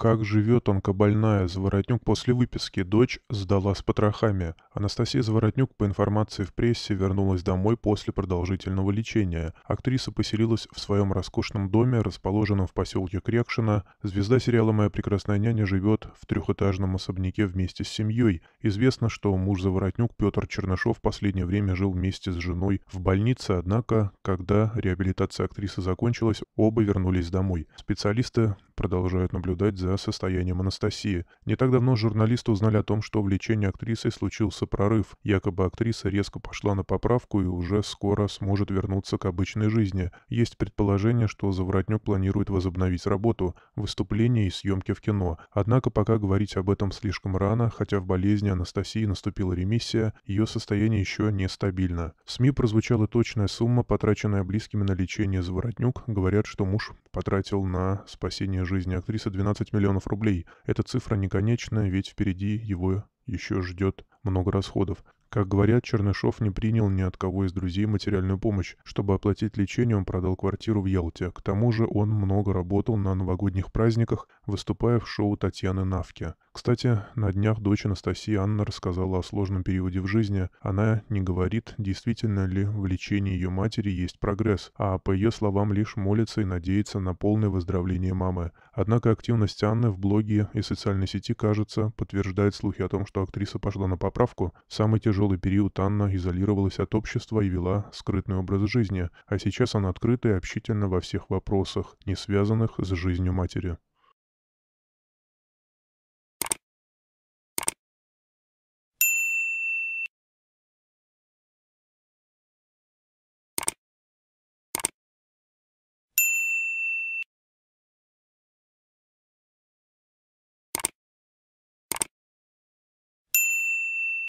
Как живет онкобольная Заворотнюк после выписки, дочь сдала с потрохами. Анастасия Заворотнюк, по информации в прессе, вернулась домой после продолжительного лечения. Актриса поселилась в своем роскошном доме, расположенном в поселке Крекшина. Звезда сериала «Моя прекрасная няня» живет в трехэтажном особняке вместе с семьей. Известно, что муж Заворотнюк Петр Чернышов в последнее время жил вместе с женой в больнице, однако, когда реабилитация актрисы закончилась, оба вернулись домой. Специалисты продолжают наблюдать за о состоянии Анастасии. Не так давно журналисты узнали о том, что в лечении актрисы случился прорыв. Якобы актриса резко пошла на поправку и уже скоро сможет вернуться к обычной жизни. Есть предположение, что Заворотнюк планирует возобновить работу, выступления и съемки в кино. Однако пока говорить об этом слишком рано, хотя в болезни Анастасии наступила ремиссия, ее состояние еще нестабильно. В СМИ прозвучала точная сумма, потраченная близкими на лечение Заворотнюк. Говорят, что муж потратил на спасение жизни актрисы 12 миллионов миллионов рублей. Эта цифра не конечная, ведь впереди его еще ждет много расходов. Как говорят, Чернышов не принял ни от кого из друзей материальную помощь. Чтобы оплатить лечение, он продал квартиру в Ялте. К тому же он много работал на новогодних праздниках, выступая в шоу Татьяны Навки. Кстати, на днях дочь Анастасии Анна рассказала о сложном периоде в жизни. Она не говорит, действительно ли в лечении ее матери есть прогресс, а по ее словам лишь молится и надеется на полное выздоровление мамы. Однако активность Анны в блоге и социальной сети, кажется, подтверждает слухи о том, что актриса пошла на поправку. Самый тяжелый тяжелый период Анна изолировалась от общества и вела скрытный образ жизни, а сейчас она открыта и общительна во всех вопросах, не связанных с жизнью матери.